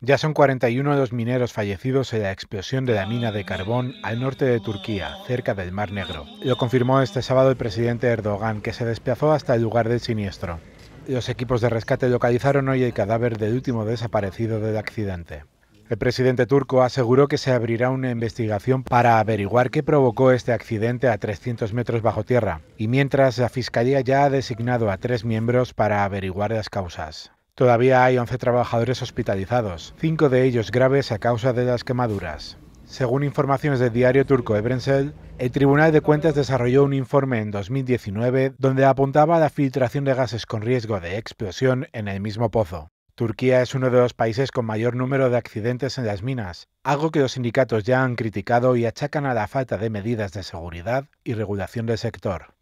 Ya son 41 los mineros fallecidos en la explosión de la mina de carbón al norte de Turquía, cerca del Mar Negro. Lo confirmó este sábado el presidente Erdogan, que se desplazó hasta el lugar del siniestro. Los equipos de rescate localizaron hoy el cadáver del último desaparecido del accidente. El presidente turco aseguró que se abrirá una investigación para averiguar qué provocó este accidente a 300 metros bajo tierra, y mientras la Fiscalía ya ha designado a tres miembros para averiguar las causas. Todavía hay 11 trabajadores hospitalizados, cinco de ellos graves a causa de las quemaduras. Según informaciones del diario turco Ebrensel, el Tribunal de Cuentas desarrolló un informe en 2019 donde apuntaba a la filtración de gases con riesgo de explosión en el mismo pozo. Turquía es uno de los países con mayor número de accidentes en las minas, algo que los sindicatos ya han criticado y achacan a la falta de medidas de seguridad y regulación del sector.